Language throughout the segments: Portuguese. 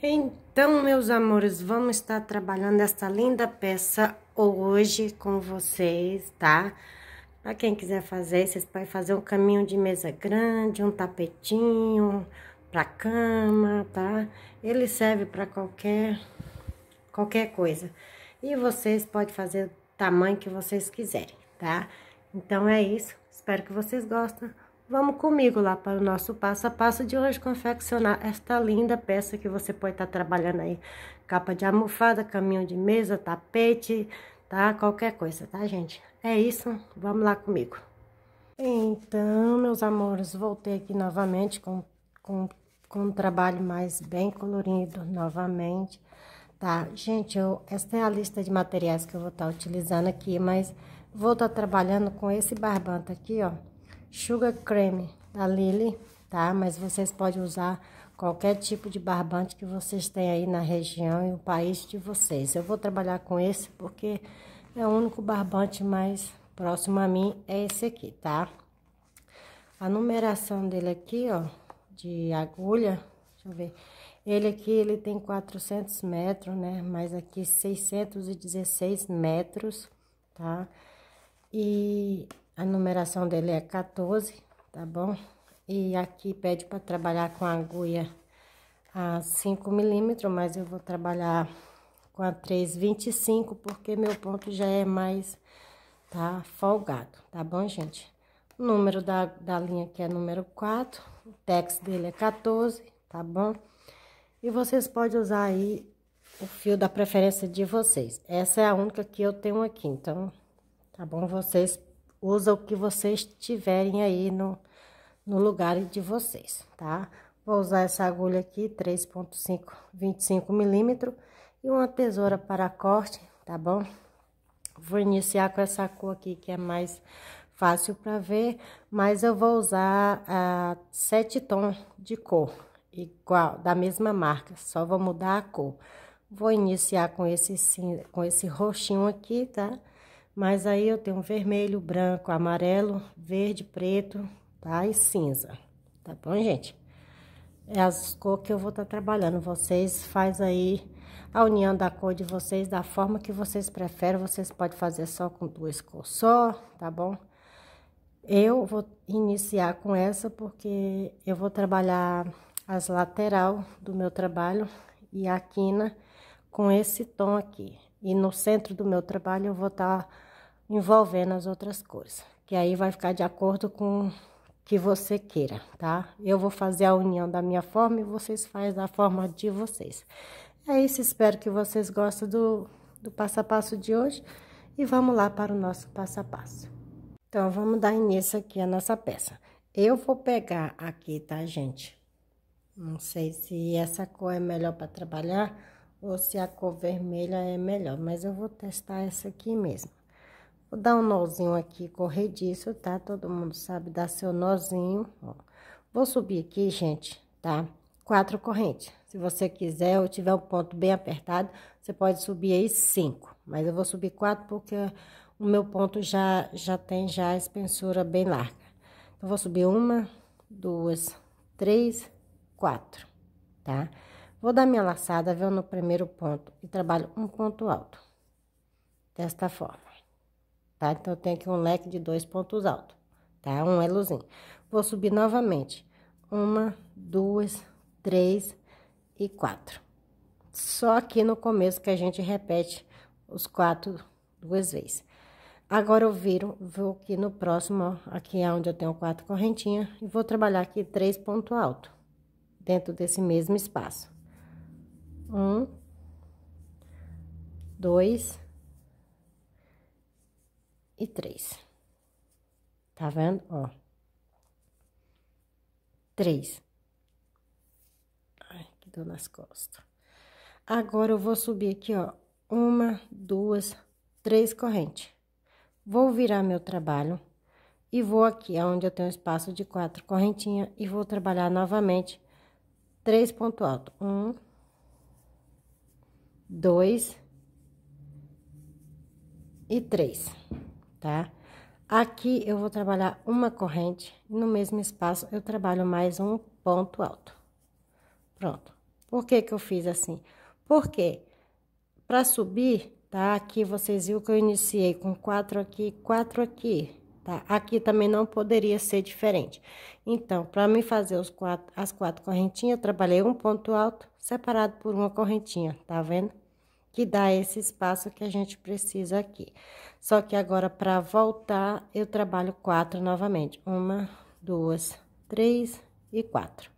Então, meus amores, vamos estar trabalhando essa linda peça hoje com vocês, tá? Pra quem quiser fazer, vocês podem fazer um caminho de mesa grande, um tapetinho pra cama, tá? Ele serve pra qualquer, qualquer coisa. E vocês podem fazer o tamanho que vocês quiserem, tá? Então, é isso. Espero que vocês gostem. Vamos comigo lá para o nosso passo a passo de hoje confeccionar esta linda peça que você pode estar tá trabalhando aí. Capa de almofada, caminho de mesa, tapete, tá? Qualquer coisa, tá, gente? É isso, vamos lá comigo. Então, meus amores, voltei aqui novamente com, com, com um trabalho mais bem colorido novamente, tá? Gente, eu, essa é a lista de materiais que eu vou estar tá utilizando aqui, mas vou estar tá trabalhando com esse barbante aqui, ó sugar creme da Lily, tá? Mas vocês podem usar qualquer tipo de barbante que vocês têm aí na região e o país de vocês. Eu vou trabalhar com esse porque é o único barbante mais próximo a mim é esse aqui, tá? A numeração dele aqui, ó, de agulha, deixa eu ver. Ele aqui, ele tem 400 metros, né? Mas aqui 616 metros, tá? E a numeração dele é 14, tá bom? E aqui pede para trabalhar com a agulha a 5 milímetros, mas eu vou trabalhar com a 3,25, porque meu ponto já é mais, tá, folgado, tá bom, gente? O número da, da linha aqui é número 4, o tex dele é 14, tá bom? E vocês podem usar aí o fio da preferência de vocês. Essa é a única que eu tenho aqui, então, tá bom? Vocês usa o que vocês tiverem aí no, no lugar de vocês, tá? Vou usar essa agulha aqui, 3.5, 25 milímetros, e uma tesoura para corte, tá bom? Vou iniciar com essa cor aqui, que é mais fácil para ver, mas eu vou usar ah, sete tons de cor, igual, da mesma marca, só vou mudar a cor. Vou iniciar com esse, com esse roxinho aqui, tá? Mas aí eu tenho vermelho, branco, amarelo, verde, preto, tá? E cinza, tá bom, gente? É as cores que eu vou estar tá trabalhando. Vocês faz aí a união da cor de vocês da forma que vocês preferem. Vocês podem fazer só com duas cores só, tá bom? Eu vou iniciar com essa porque eu vou trabalhar as lateral do meu trabalho e a quina com esse tom aqui. E no centro do meu trabalho eu vou estar tá envolvendo as outras cores, que aí vai ficar de acordo com que você queira, tá? Eu vou fazer a união da minha forma e vocês fazem da forma de vocês. É isso, espero que vocês gostem do, do passo a passo de hoje e vamos lá para o nosso passo a passo. Então, vamos dar início aqui à nossa peça. Eu vou pegar aqui, tá, gente? Não sei se essa cor é melhor para trabalhar ou se a cor vermelha é melhor, mas eu vou testar essa aqui mesmo. Vou dar um nozinho aqui corrediço, tá? Todo mundo sabe dar seu nozinho, ó. Vou subir aqui, gente, tá? Quatro correntes. Se você quiser ou tiver um ponto bem apertado, você pode subir aí cinco. Mas eu vou subir quatro porque o meu ponto já, já tem já a espessura bem larga. Então, eu vou subir uma, duas, três, quatro, tá? Vou dar minha laçada, viu, no primeiro ponto e trabalho um ponto alto. Desta forma tá? Então, eu tenho aqui um leque de dois pontos altos, tá? Um elozinho. É vou subir novamente. Uma, duas, três e quatro. Só aqui no começo que a gente repete os quatro duas vezes. Agora, eu viro, vou aqui no próximo, ó, aqui é onde eu tenho quatro correntinhas, e vou trabalhar aqui três pontos altos, dentro desse mesmo espaço. Um, dois, e três. Tá vendo? Ó. Três. Ai, que dor nas costas. Agora, eu vou subir aqui, ó. Uma, duas, três correntes. Vou virar meu trabalho e vou aqui, é onde eu tenho espaço de quatro correntinhas, e vou trabalhar novamente três ponto alto. Um, dois e três tá? Aqui eu vou trabalhar uma corrente, no mesmo espaço eu trabalho mais um ponto alto. Pronto. Por que que eu fiz assim? Porque para subir, tá? Aqui vocês viram que eu iniciei com quatro aqui, quatro aqui, tá? Aqui também não poderia ser diferente. Então, para me fazer os quatro, as quatro correntinhas, eu trabalhei um ponto alto separado por uma correntinha, tá vendo? que dá esse espaço que a gente precisa aqui. Só que agora, para voltar, eu trabalho quatro novamente. Uma, duas, três e quatro.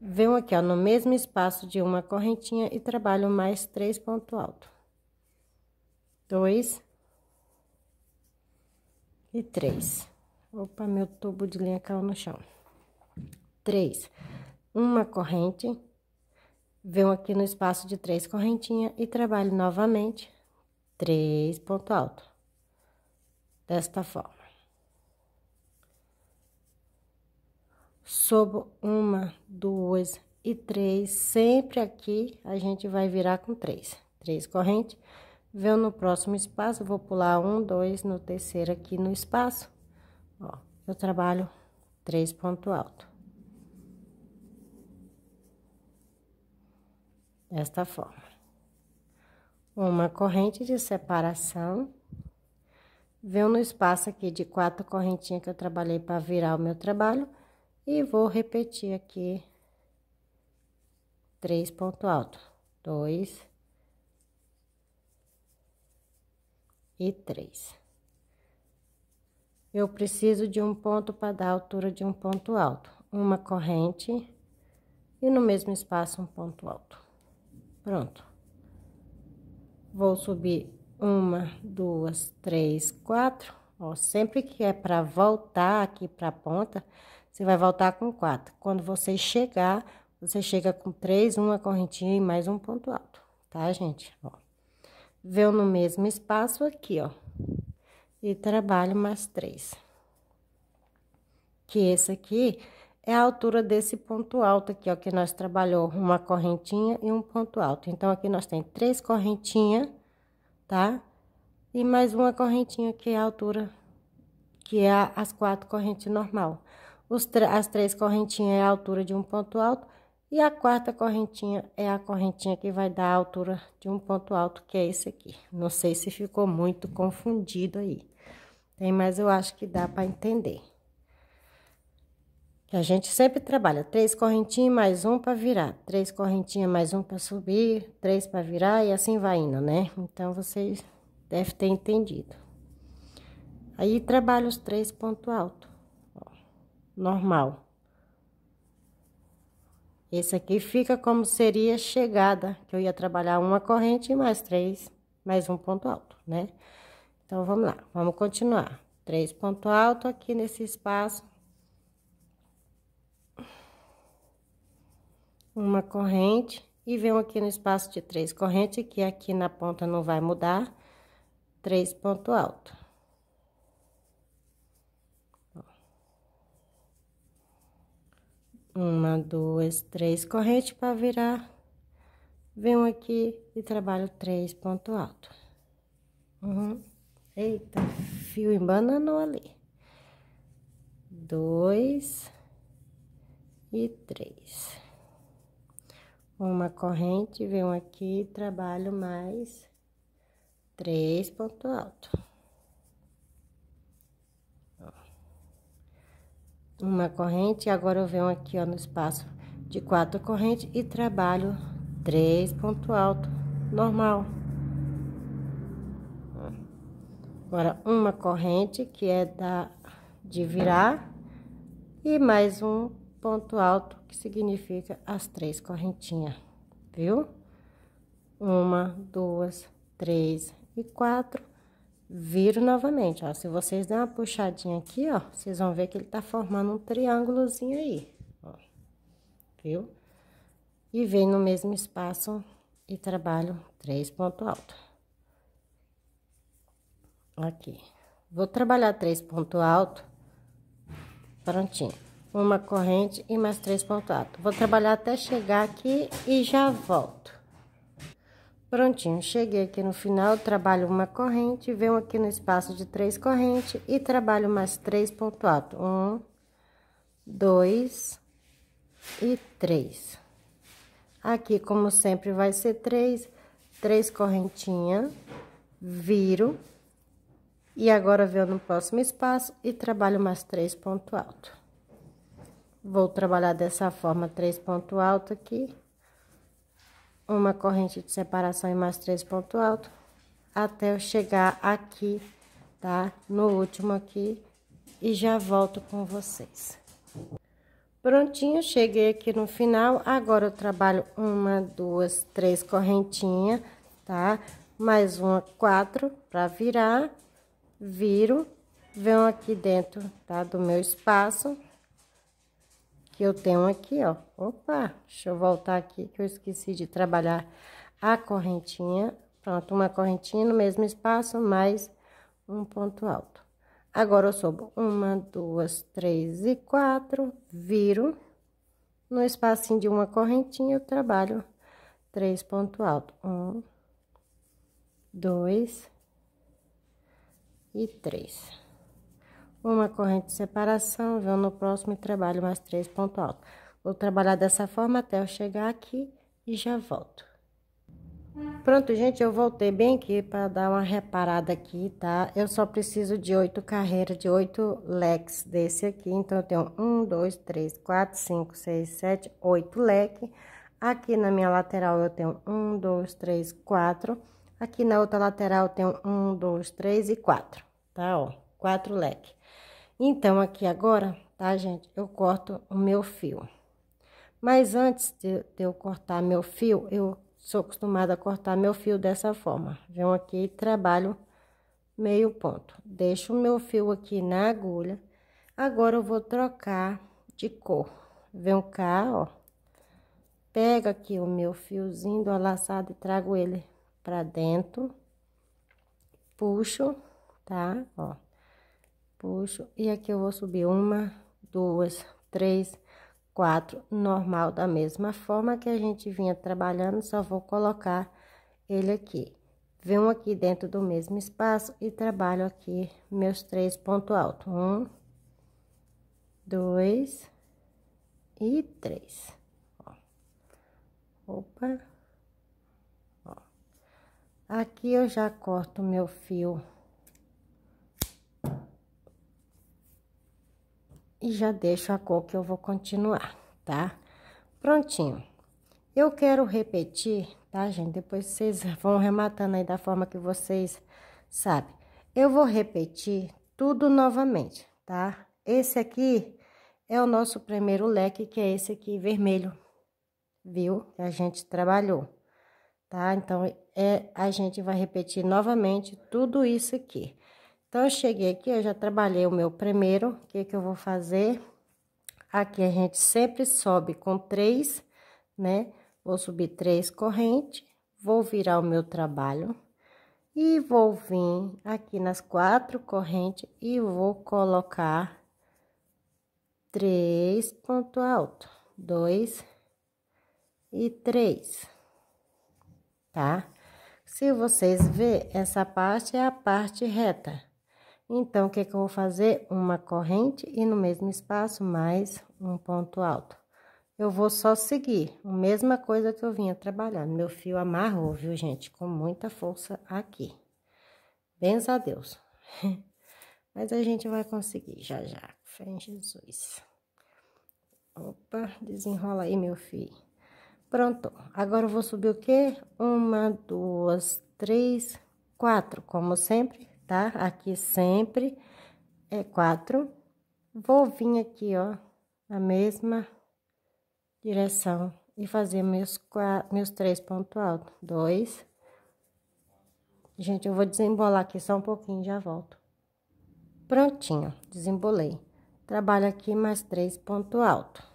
Venho aqui, ó, no mesmo espaço de uma correntinha e trabalho mais três ponto alto. Dois e três. Opa, meu tubo de linha caiu no chão. Três. Uma corrente Venho aqui no espaço de três correntinhas e trabalho novamente três ponto alto. Desta forma. Sobo uma, duas e três. Sempre aqui a gente vai virar com três. Três correntes. Venho no próximo espaço, vou pular um, dois, no terceiro aqui no espaço. Ó, eu trabalho três ponto alto. desta forma. Uma corrente de separação. Venho no espaço aqui de quatro correntinhas que eu trabalhei para virar o meu trabalho. E vou repetir aqui três ponto alto. Dois. E três. Eu preciso de um ponto para dar a altura de um ponto alto. Uma corrente e no mesmo espaço um ponto alto. Pronto. Vou subir uma, duas, três, quatro. Ó, sempre que é para voltar aqui para a ponta, você vai voltar com quatro. Quando você chegar, você chega com três, uma correntinha e mais um ponto alto, tá, gente? Ó. Veio no mesmo espaço aqui, ó. E trabalho mais três. Que esse aqui é a altura desse ponto alto aqui, ó, que nós trabalhou uma correntinha e um ponto alto. Então, aqui nós tem três correntinhas, tá? E mais uma correntinha que é a altura, que é as quatro correntes normal. Os, as três correntinhas é a altura de um ponto alto e a quarta correntinha é a correntinha que vai dar a altura de um ponto alto, que é esse aqui. Não sei se ficou muito confundido aí, tem, mas eu acho que dá para entender. Que a gente sempre trabalha três correntinhas mais um para virar, três correntinhas mais um para subir, três para virar e assim vai indo, né? Então vocês devem ter entendido. Aí trabalho os três ponto alto, ó, normal. Esse aqui fica como seria chegada, que eu ia trabalhar uma corrente mais três, mais um ponto alto, né? Então vamos lá, vamos continuar. Três ponto alto aqui nesse espaço uma corrente e venho aqui no espaço de três correntes, que aqui na ponta não vai mudar, três ponto alto. Uma, duas, três correntes para virar, venho aqui e trabalho três ponto alto. Uhum. Eita, fio embananou ali. Dois e três uma corrente, venho aqui trabalho mais três ponto alto. Uma corrente, agora eu venho aqui, ó, no espaço de quatro correntes e trabalho três ponto alto, normal. Agora, uma corrente que é da de virar e mais um ponto alto, que significa as três correntinhas, viu? Uma, duas, três e quatro. Viro novamente, ó. Se vocês der uma puxadinha aqui, ó, vocês vão ver que ele tá formando um triângulozinho aí, ó. Viu? E vem no mesmo espaço e trabalho três ponto alto. Aqui. Vou trabalhar três ponto alto. Prontinho uma corrente e mais três pontados. Vou trabalhar até chegar aqui e já volto. Prontinho, cheguei aqui no final, trabalho uma corrente, venho aqui no espaço de três correntes e trabalho mais três pontos alto. Um, dois e três. Aqui, como sempre, vai ser três, três correntinhas, viro. E agora venho no próximo espaço e trabalho mais três pontos alto. Vou trabalhar dessa forma, três ponto alto aqui, uma corrente de separação e mais três ponto alto, até eu chegar aqui, tá? No último aqui, e já volto com vocês. Prontinho, cheguei aqui no final, agora eu trabalho uma, duas, três correntinhas, tá? Mais uma, quatro, pra virar, viro, venho aqui dentro, tá? Do meu espaço, que eu tenho aqui, ó. Opa, deixa eu voltar aqui que eu esqueci de trabalhar a correntinha. Pronto, uma correntinha no mesmo espaço, mais um ponto alto. Agora, eu subo uma, duas, três e quatro, viro. No espacinho de uma correntinha, eu trabalho três pontos alto. Um, dois e três uma corrente de separação, venho no próximo e trabalho mais três pontos alto. Vou trabalhar dessa forma até eu chegar aqui e já volto. Pronto, gente, eu voltei bem aqui para dar uma reparada aqui, tá? Eu só preciso de oito carreiras, de oito leques desse aqui. Então, eu tenho um, dois, três, quatro, cinco, seis, sete, oito leque. Aqui na minha lateral eu tenho um, dois, três, quatro. Aqui na outra lateral eu tenho um, dois, três e quatro, tá? Ó, quatro leque. Então, aqui agora, tá, gente? Eu corto o meu fio. Mas antes de, eu cortar meu fio, eu sou acostumada a cortar meu fio dessa forma. Vem aqui e trabalho meio ponto. Deixo o meu fio aqui na agulha. Agora, eu vou trocar de cor. Vem cá, ó. Pego aqui o meu fiozinho do laçado e trago ele pra dentro. Puxo, tá? Ó puxo e aqui eu vou subir uma, duas, três, quatro, normal da mesma forma que a gente vinha trabalhando, só vou colocar ele aqui. Venho aqui dentro do mesmo espaço e trabalho aqui meus três pontos altos. Um, dois e três. Opa! Aqui eu já corto meu fio e já deixo a cor que eu vou continuar, tá? Prontinho. Eu quero repetir, tá, gente? Depois vocês vão rematando aí da forma que vocês sabem. Eu vou repetir tudo novamente, tá? Esse aqui é o nosso primeiro leque, que é esse aqui vermelho, viu? Que a gente trabalhou, tá? Então, é, a gente vai repetir novamente tudo isso aqui. Então, eu cheguei aqui, eu já trabalhei o meu primeiro. O que que eu vou fazer? Aqui a gente sempre sobe com três, né? Vou subir três correntes, vou virar o meu trabalho. E vou vir aqui nas quatro correntes e vou colocar três ponto alto, dois e três, tá? Se vocês verem essa parte é a parte reta. Então, o que, que eu vou fazer? Uma corrente e no mesmo espaço mais um ponto alto. Eu vou só seguir a mesma coisa que eu vinha trabalhando. Meu fio amarrou, viu, gente? Com muita força aqui. Benza a Deus. Mas a gente vai conseguir já já. Fé em Jesus. Opa, desenrola aí, meu fio. Pronto. Agora eu vou subir o quê? Uma, duas, três, quatro. Como sempre, tá? Aqui sempre é quatro. Vou vir aqui, ó, na mesma direção e fazer meus, quatro, meus três pontos altos. Dois. Gente, eu vou desembolar aqui só um pouquinho, já volto. Prontinho, desembolei. Trabalho aqui mais três pontos altos.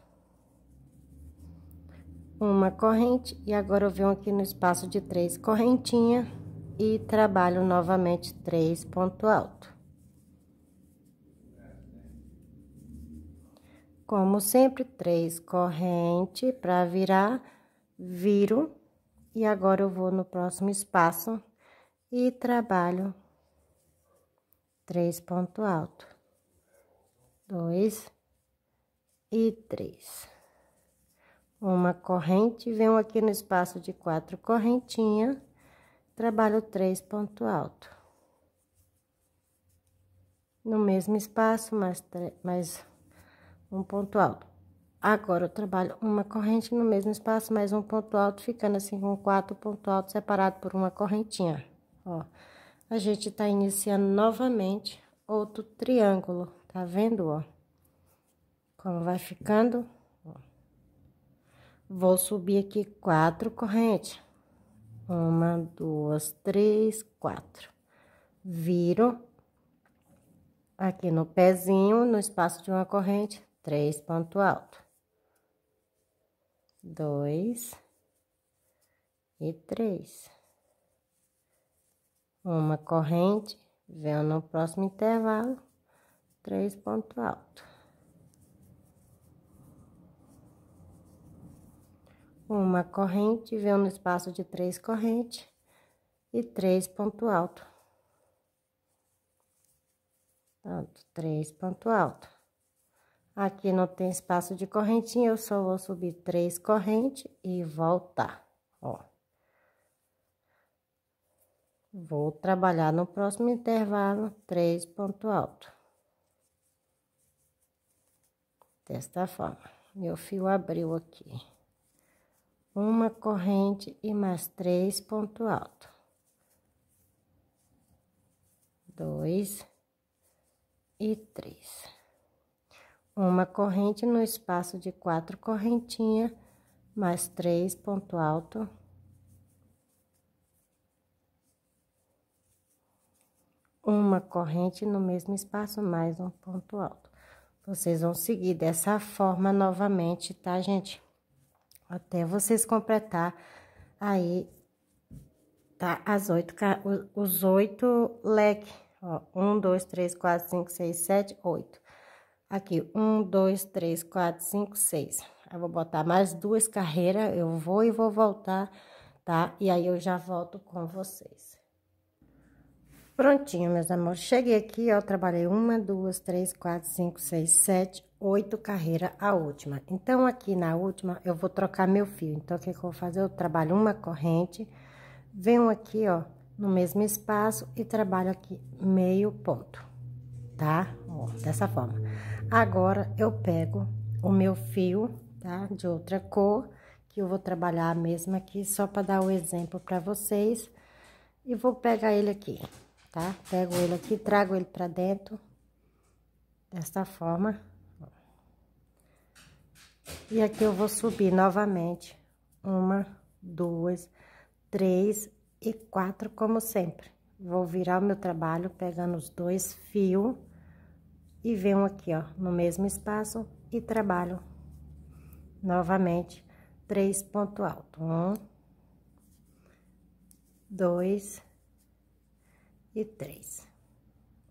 Uma corrente, e agora eu venho aqui no espaço de três correntinhas e trabalho novamente três ponto alto. Como sempre, três corrente para virar, viro e agora eu vou no próximo espaço e trabalho três ponto alto, dois e três. Uma corrente, venho aqui no espaço de quatro correntinhas trabalho três ponto alto. No mesmo espaço, mais, mais um ponto alto. Agora eu trabalho uma corrente no mesmo espaço, mais um ponto alto, ficando assim com quatro ponto alto separado por uma correntinha. Ó, a gente tá iniciando novamente outro triângulo, tá vendo, ó? Como vai ficando? Ó. Vou subir aqui quatro correntes. Uma, duas, três, quatro. Viro aqui no pezinho, no espaço de uma corrente, três ponto alto. Dois e três. Uma corrente, venho no próximo intervalo, três ponto alto. uma corrente, venho no espaço de três correntes e três ponto alto. Pronto, três ponto alto. Aqui não tem espaço de correntinha, eu só vou subir três correntes e voltar, ó. Vou trabalhar no próximo intervalo, três ponto alto. Desta forma, meu fio abriu aqui uma corrente e mais três ponto alto. Dois e três. Uma corrente no espaço de quatro correntinhas, mais três ponto alto. Uma corrente no mesmo espaço, mais um ponto alto. Vocês vão seguir dessa forma novamente, tá, gente? até vocês completar aí, tá? As oito, os oito leque, ó, um, dois, três, quatro, cinco, seis, sete, oito. Aqui, um, dois, três, quatro, cinco, seis. Eu vou botar mais duas carreiras, eu vou e vou voltar, tá? E aí eu já volto com vocês. Prontinho, meus amores. Cheguei aqui, ó, trabalhei uma, duas, três, quatro, cinco, seis, sete, oito carreiras a última. Então, aqui na última, eu vou trocar meu fio. Então, o que, que eu vou fazer? Eu trabalho uma corrente, venho aqui, ó, no mesmo espaço e trabalho aqui meio ponto, tá? Ó, dessa forma. Agora, eu pego o meu fio, tá? De outra cor, que eu vou trabalhar a mesma aqui, só para dar o um exemplo para vocês. E vou pegar ele aqui, tá? Pego ele aqui, trago ele para dentro, dessa forma. E aqui eu vou subir novamente. Uma, duas, três e quatro, como sempre. Vou virar o meu trabalho pegando os dois fios e venho aqui, ó, no mesmo espaço e trabalho novamente três ponto alto. Um, dois e três.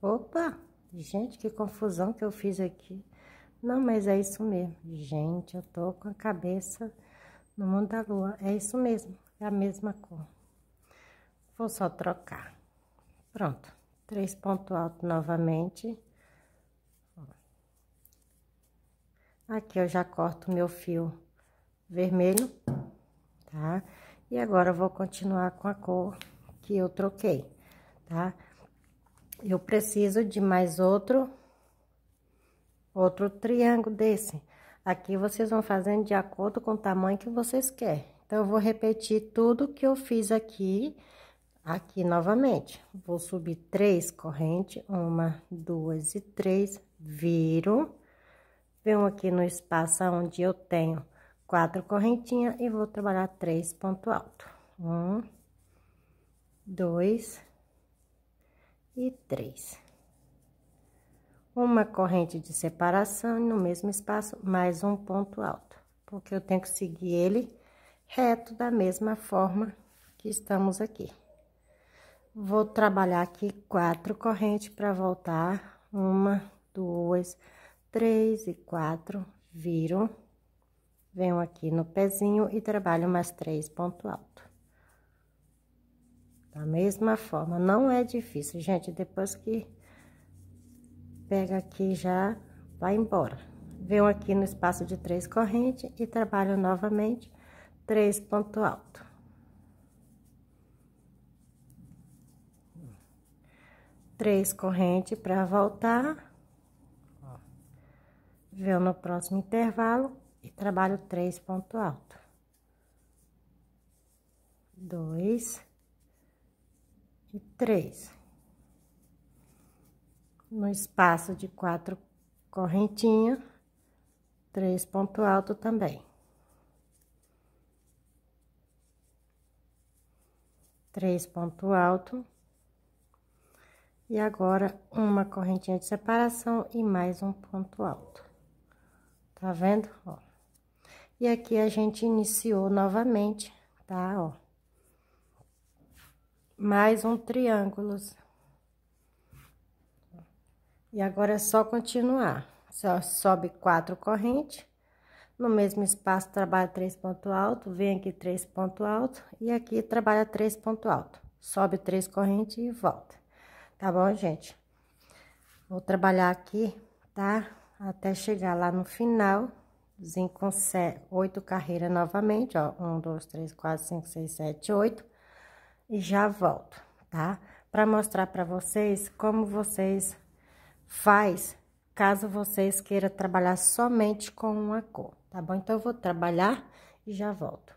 Opa! Gente, que confusão que eu fiz aqui. Não, mas é isso mesmo. Gente, eu tô com a cabeça no mundo da lua. É isso mesmo, é a mesma cor. Vou só trocar. Pronto. Três pontos altos novamente. Aqui eu já corto meu fio vermelho, tá? E agora eu vou continuar com a cor que eu troquei, tá? Eu preciso de mais outro outro triângulo desse. Aqui vocês vão fazendo de acordo com o tamanho que vocês querem. Então, eu vou repetir tudo que eu fiz aqui, aqui novamente. Vou subir três correntes, uma, duas e três, viro. Venho aqui no espaço onde eu tenho quatro correntinhas e vou trabalhar três ponto alto. Um, dois e três uma corrente de separação e no mesmo espaço mais um ponto alto, porque eu tenho que seguir ele reto da mesma forma que estamos aqui. Vou trabalhar aqui quatro correntes para voltar, uma, duas, três e quatro, viro, venho aqui no pezinho e trabalho mais três ponto alto. Da mesma forma, não é difícil, gente, depois que pega aqui já, vai embora. Venho aqui no espaço de três correntes e trabalho novamente três ponto alto. Três correntes para voltar. Venho no próximo intervalo e trabalho três ponto alto. Dois e três no espaço de quatro correntinhas, três ponto alto também. Três ponto alto. E agora, uma correntinha de separação e mais um ponto alto. Tá vendo? Ó. E aqui a gente iniciou novamente, tá? Ó. Mais um triângulos. E agora é só continuar. Só sobe quatro correntes. No mesmo espaço, trabalha três ponto alto, vem aqui três ponto alto e aqui trabalha três ponto alto. Sobe três correntes e volta. Tá bom, gente? Vou trabalhar aqui, tá? Até chegar lá no final. Zinho com oito carreiras novamente, ó. Um, dois, três, quatro, cinco, seis, sete, oito. E já volto, tá? Pra mostrar pra vocês como vocês faz caso vocês queiram trabalhar somente com uma cor, tá bom? Então, eu vou trabalhar e já volto.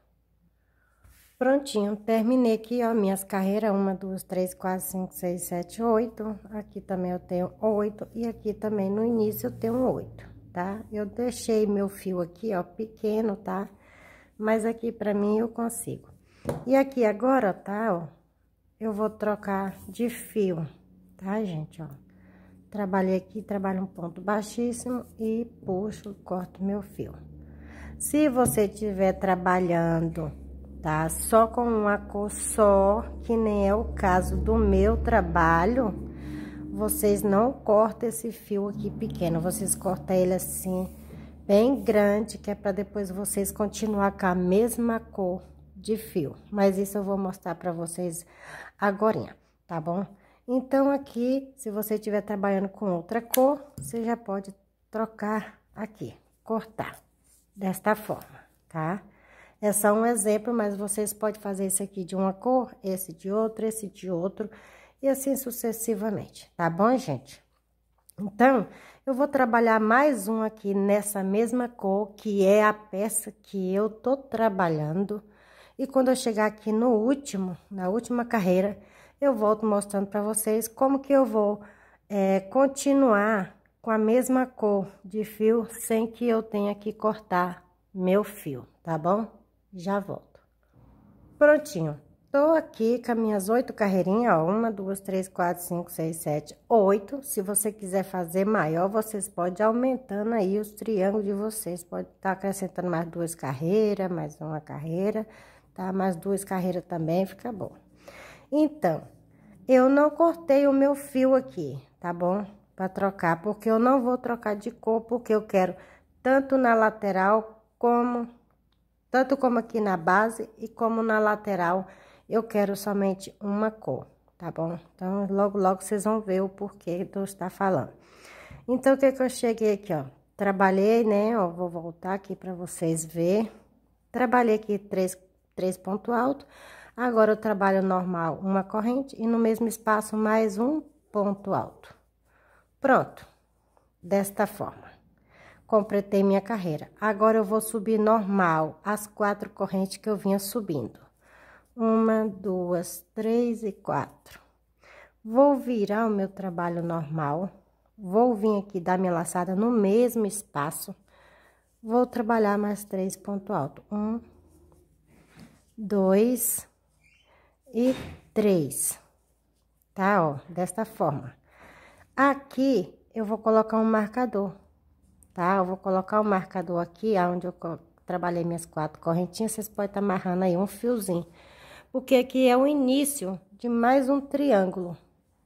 Prontinho, terminei aqui, ó, minhas carreiras, uma, duas, três, quatro, cinco, seis, sete, oito. Aqui também eu tenho oito e aqui também no início eu tenho oito, tá? Eu deixei meu fio aqui, ó, pequeno, tá? Mas aqui pra mim eu consigo. E aqui agora, tá, ó, eu vou trocar de fio, tá, gente, ó. Trabalhei aqui, trabalho um ponto baixíssimo e puxo, corto meu fio. Se você estiver trabalhando, tá? Só com uma cor só, que nem é o caso do meu trabalho, vocês não cortam esse fio aqui pequeno, vocês cortam ele assim, bem grande, que é para depois vocês continuar com a mesma cor de fio. Mas isso eu vou mostrar para vocês agorinha, tá bom? Então, aqui, se você estiver trabalhando com outra cor, você já pode trocar aqui, cortar desta forma, tá? É só um exemplo, mas vocês podem fazer esse aqui de uma cor, esse de outro, esse de outro, e assim sucessivamente, tá bom, gente? Então, eu vou trabalhar mais um aqui nessa mesma cor, que é a peça que eu tô trabalhando. E quando eu chegar aqui no último, na última carreira, eu volto mostrando para vocês como que eu vou é, continuar com a mesma cor de fio sem que eu tenha que cortar meu fio, tá bom? Já volto. Prontinho. Tô aqui com minhas oito carreirinhas, ó, uma, duas, três, quatro, cinco, seis, sete, oito. Se você quiser fazer maior, vocês podem aumentando aí os triângulos de vocês. Pode estar tá acrescentando mais duas carreiras, mais uma carreira, tá? Mais duas carreiras também, fica bom. Então, eu não cortei o meu fio aqui, tá bom? Para trocar, porque eu não vou trocar de cor, porque eu quero tanto na lateral como tanto como aqui na base e como na lateral, eu quero somente uma cor, tá bom? Então, logo logo vocês vão ver o porquê do estou falando. Então, o que que eu cheguei aqui, ó? Trabalhei, né? Ó, vou voltar aqui para vocês ver. Trabalhei aqui três, três ponto alto. Agora eu trabalho normal uma corrente e no mesmo espaço mais um ponto alto. Pronto, desta forma. Completei minha carreira. Agora eu vou subir normal as quatro correntes que eu vinha subindo. Uma, duas, três e quatro. Vou virar o meu trabalho normal. Vou vir aqui dar minha laçada no mesmo espaço. Vou trabalhar mais três ponto alto. Um, dois, e três. Tá, ó, desta forma. Aqui eu vou colocar um marcador, tá? Eu vou colocar o um marcador aqui, onde eu trabalhei minhas quatro correntinhas, vocês podem estar tá amarrando aí um fiozinho. Porque aqui é o início de mais um triângulo,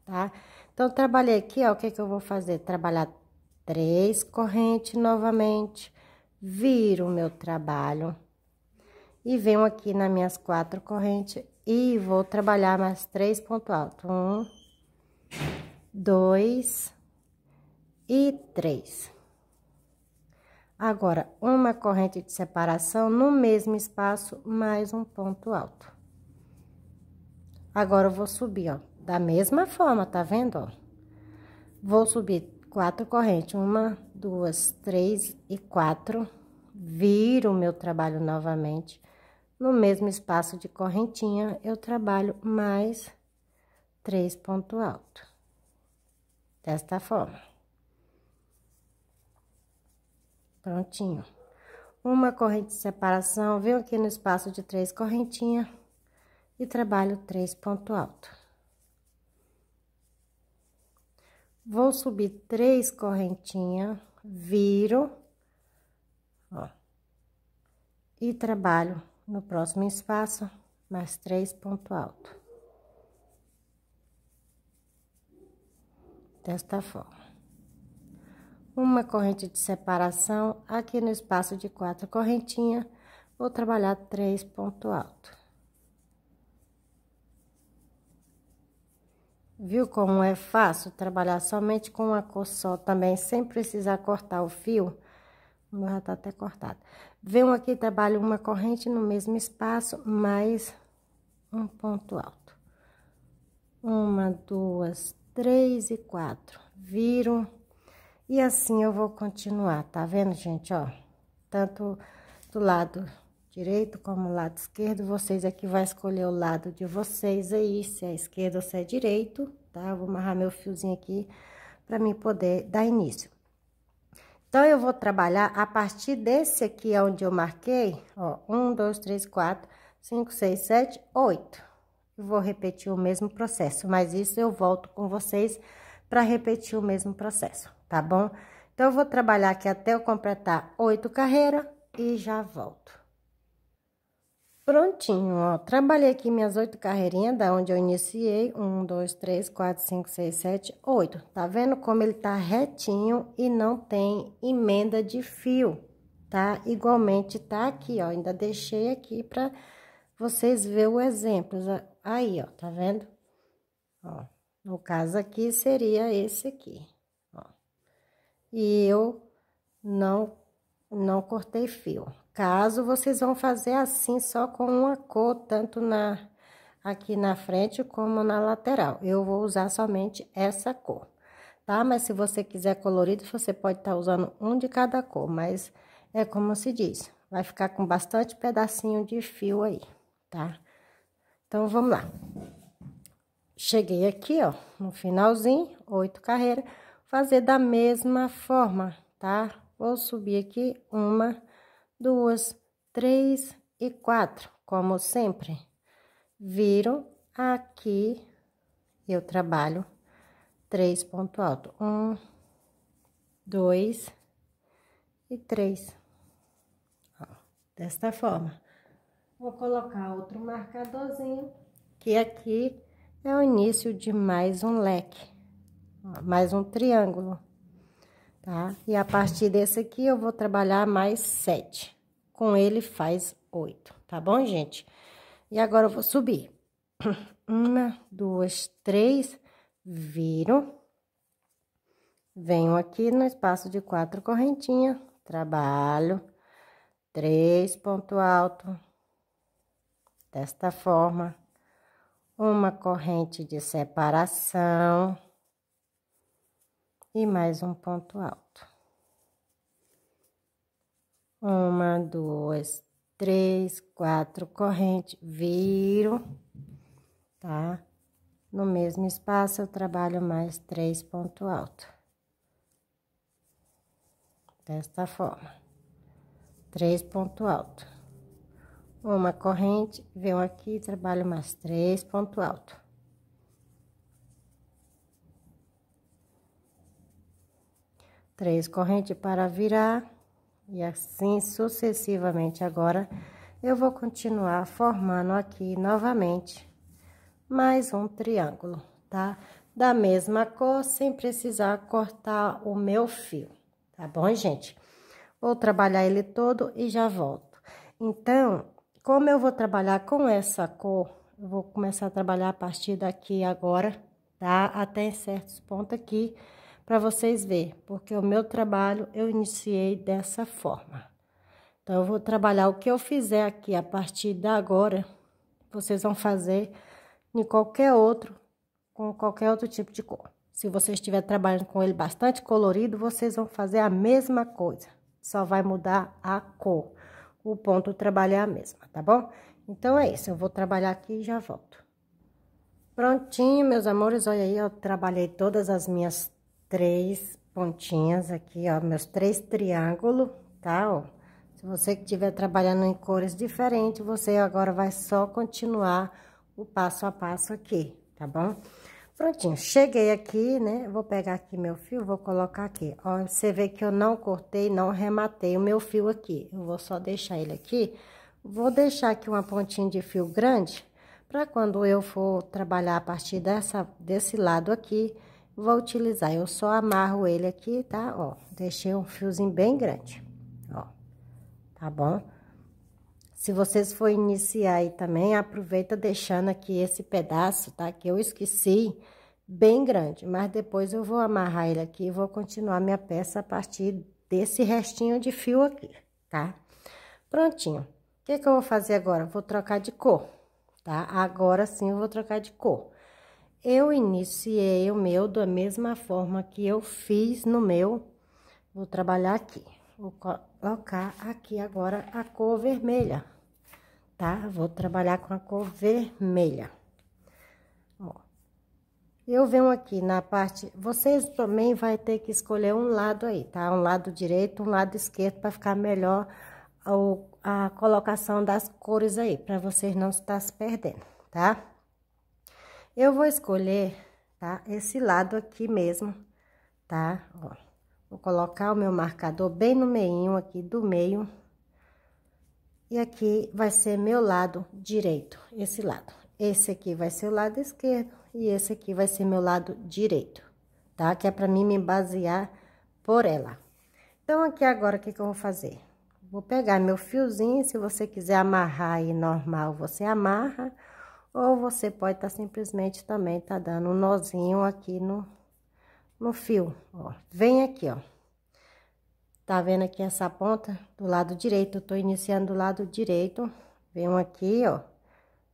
tá? Então, trabalhei aqui, ó, o que é que eu vou fazer? Trabalhar três correntes novamente, viro o meu trabalho e venho aqui nas minhas quatro correntes e vou trabalhar mais três pontos altos. Um, dois e três. Agora, uma corrente de separação no mesmo espaço, mais um ponto alto. Agora, eu vou subir, ó, da mesma forma, tá vendo, ó? Vou subir quatro correntes, uma, duas, três e quatro. Viro o meu trabalho novamente no mesmo espaço de correntinha, eu trabalho mais três ponto alto. Desta forma. Prontinho. Uma corrente de separação, venho aqui no espaço de três correntinhas e trabalho três ponto alto. Vou subir três correntinhas, viro, ó, e trabalho no próximo espaço, mais três ponto alto. Desta forma. Uma corrente de separação aqui no espaço de quatro correntinhas, vou trabalhar três ponto alto. Viu como é fácil trabalhar somente com uma cor só também, sem precisar cortar o fio? O meu já tá até cortado. Venho aqui, trabalho uma corrente no mesmo espaço, mais um ponto alto. Uma, duas, três e quatro. Viro. E assim eu vou continuar, tá vendo, gente, ó? Tanto do lado direito como lado esquerdo. Vocês aqui é vai escolher o lado de vocês aí, se é esquerdo ou se é direito, tá? Eu vou amarrar meu fiozinho aqui para mim poder dar início. Então, eu vou trabalhar a partir desse aqui é onde eu marquei, ó, um, dois, três, quatro, cinco, seis, sete, oito. vou repetir o mesmo processo, mas isso eu volto com vocês para repetir o mesmo processo, tá bom? Então, eu vou trabalhar aqui até eu completar oito carreiras e já volto. Prontinho, ó. Trabalhei aqui minhas oito carreirinhas, da onde eu iniciei. Um, dois, três, quatro, cinco, seis, sete, oito. Tá vendo como ele tá retinho e não tem emenda de fio, tá? Igualmente tá aqui, ó. Ainda deixei aqui pra vocês ver o exemplo. Aí, ó, tá vendo? Ó, no caso aqui seria esse aqui, ó. E eu não, não cortei fio, caso, vocês vão fazer assim só com uma cor, tanto na aqui na frente como na lateral. Eu vou usar somente essa cor, tá? Mas se você quiser colorido, você pode estar tá usando um de cada cor, mas é como se diz, vai ficar com bastante pedacinho de fio aí, tá? Então, vamos lá. Cheguei aqui, ó, no finalzinho, oito carreiras, fazer da mesma forma, tá? Vou subir aqui uma duas, três e quatro, como sempre. Viro aqui, eu trabalho três ponto alto. Um, dois e três. Ó, desta forma. Vou colocar outro marcadorzinho, que aqui é o início de mais um leque, ó, mais um triângulo tá? E a partir desse aqui, eu vou trabalhar mais sete. Com ele, faz oito, tá bom, gente? E agora, eu vou subir. Uma, duas, três, viro. Venho aqui no espaço de quatro correntinhas, trabalho. Três ponto alto. Desta forma. Uma corrente de separação e mais um ponto alto. Uma, duas, três, quatro corrente, viro, tá? No mesmo espaço, eu trabalho mais três ponto alto. Desta forma. Três ponto alto. Uma corrente, venho aqui, trabalho mais três ponto alto. três correntes para virar e assim sucessivamente. Agora, eu vou continuar formando aqui novamente mais um triângulo, tá? Da mesma cor, sem precisar cortar o meu fio, tá bom, gente? Vou trabalhar ele todo e já volto. Então, como eu vou trabalhar com essa cor, eu vou começar a trabalhar a partir daqui agora, tá? Até certos pontos aqui para vocês verem, porque o meu trabalho eu iniciei dessa forma. Então, eu vou trabalhar o que eu fizer aqui a partir de agora, vocês vão fazer em qualquer outro, com qualquer outro tipo de cor. Se você estiver trabalhando com ele bastante colorido, vocês vão fazer a mesma coisa, só vai mudar a cor. O ponto trabalhar é a mesma, tá bom? Então, é isso, eu vou trabalhar aqui e já volto. Prontinho, meus amores, olha aí, eu trabalhei todas as minhas três pontinhas aqui, ó, meus três triângulos, tá, ó. Se você que estiver trabalhando em cores diferentes, você agora vai só continuar o passo a passo aqui, tá bom? Prontinho, cheguei aqui, né, vou pegar aqui meu fio, vou colocar aqui, ó, você vê que eu não cortei, não rematei o meu fio aqui, eu vou só deixar ele aqui, vou deixar aqui uma pontinha de fio grande, para quando eu for trabalhar a partir dessa, desse lado aqui, vou utilizar. Eu só amarro ele aqui, tá? Ó, deixei um fiozinho bem grande, ó, tá bom? Se vocês for iniciar aí também, aproveita deixando aqui esse pedaço, tá? Que eu esqueci, bem grande. Mas depois eu vou amarrar ele aqui e vou continuar minha peça a partir desse restinho de fio aqui, tá? Prontinho. O que que eu vou fazer agora? Vou trocar de cor, tá? Agora sim eu vou trocar de cor. Eu iniciei o meu da mesma forma que eu fiz no meu. Vou trabalhar aqui. Vou colocar aqui agora a cor vermelha, tá? Vou trabalhar com a cor vermelha. Ó. Eu venho aqui na parte... Vocês também vai ter que escolher um lado aí, tá? Um lado direito, um lado esquerdo, para ficar melhor a colocação das cores aí, para vocês não estar tá se perdendo, Tá? Eu vou escolher, tá? Esse lado aqui mesmo, tá? Ó, vou colocar o meu marcador bem no meio, aqui do meio. E aqui vai ser meu lado direito, esse lado. Esse aqui vai ser o lado esquerdo e esse aqui vai ser meu lado direito, tá? Que é pra mim me basear por ela. Então, aqui agora, o que que eu vou fazer? Vou pegar meu fiozinho, se você quiser amarrar aí normal, você amarra. Ou você pode estar tá simplesmente também tá dando um nozinho aqui no, no fio, ó. Vem aqui, ó. Tá vendo aqui essa ponta? Do lado direito, eu tô iniciando do lado direito. Venho aqui, ó.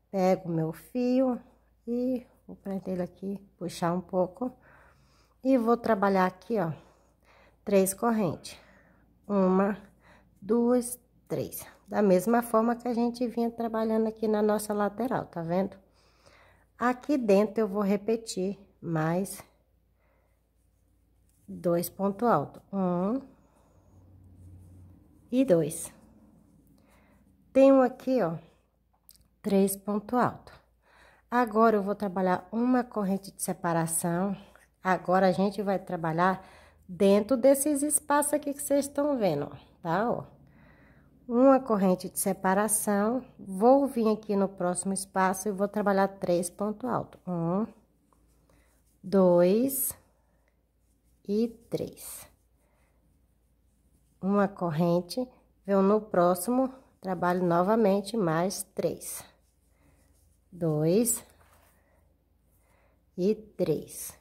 Pego meu fio e vou prender ele aqui, puxar um pouco. E vou trabalhar aqui, ó. Três correntes. Uma, duas, três. Da mesma forma que a gente vinha trabalhando aqui na nossa lateral, tá vendo? Aqui dentro eu vou repetir mais dois ponto alto. Um e dois. Tenho aqui, ó, três ponto alto. Agora eu vou trabalhar uma corrente de separação. Agora a gente vai trabalhar dentro desses espaços aqui que vocês estão vendo, ó, tá? Ó uma corrente de separação, vou vir aqui no próximo espaço e vou trabalhar três pontos altos. Um, dois e três. Uma corrente, venho no próximo, trabalho novamente mais três. Dois e três.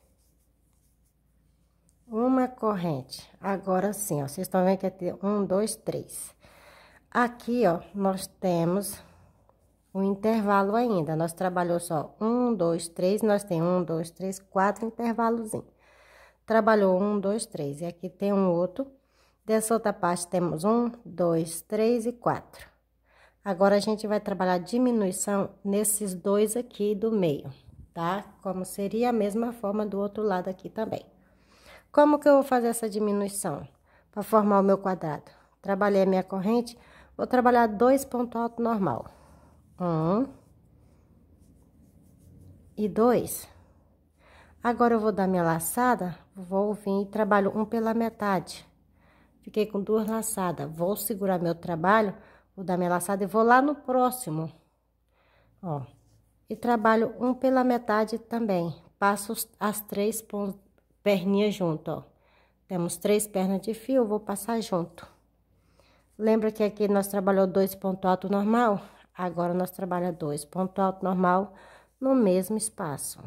Uma corrente. Agora sim, ó, vocês estão vendo que é um, dois, três Aqui, ó, nós temos o intervalo ainda. Nós trabalhou só um, dois, três. Nós tem um, dois, três, quatro intervalozinho. Trabalhou um, dois, três. E aqui tem um outro. Dessa outra parte temos um, dois, três e quatro. Agora, a gente vai trabalhar diminuição nesses dois aqui do meio, tá? Como seria a mesma forma do outro lado aqui também. Como que eu vou fazer essa diminuição? Para formar o meu quadrado. Trabalhei a minha corrente Vou trabalhar dois pontos altos normal. Um. E dois. Agora, eu vou dar minha laçada, vou vir e trabalho um pela metade. Fiquei com duas laçadas. Vou segurar meu trabalho, vou dar minha laçada e vou lá no próximo. Ó. E trabalho um pela metade também. Passo as três perninhas junto, ó. Temos três pernas de fio, vou passar junto. Lembra que aqui nós trabalhou dois ponto alto normal? Agora nós trabalha dois ponto alto normal no mesmo espaço.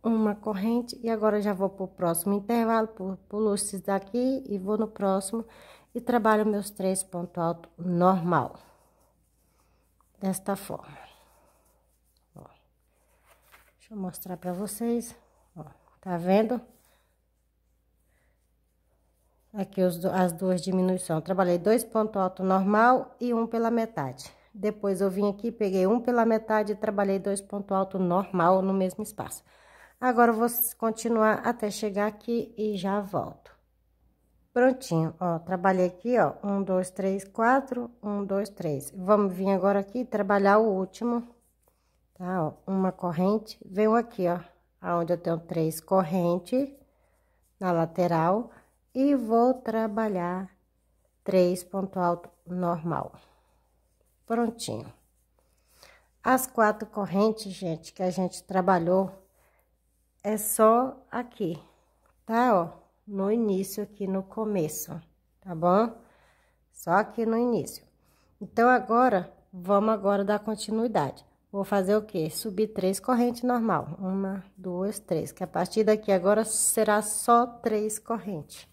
Uma corrente e agora já vou para o próximo intervalo, pulo esses daqui e vou no próximo e trabalho meus três ponto alto normal. Desta forma. Ó. Deixa eu mostrar para vocês. Ó, tá vendo? aqui os, as duas diminuições. Eu trabalhei dois pontos alto normal e um pela metade. Depois eu vim aqui, peguei um pela metade e trabalhei dois pontos alto normal no mesmo espaço. Agora eu vou continuar até chegar aqui e já volto. Prontinho, ó, trabalhei aqui, ó, um, dois, três, quatro, um, dois, três. Vamos vir agora aqui trabalhar o último, tá, ó, uma corrente. Veio aqui, ó, aonde eu tenho três correntes na lateral e vou trabalhar três ponto alto normal. Prontinho. As quatro correntes, gente, que a gente trabalhou, é só aqui, tá? Ó, no início aqui no começo, tá bom? Só aqui no início. Então, agora, vamos agora dar continuidade. Vou fazer o quê? Subir três correntes normal. Uma, duas, três. Que a partir daqui agora será só três correntes.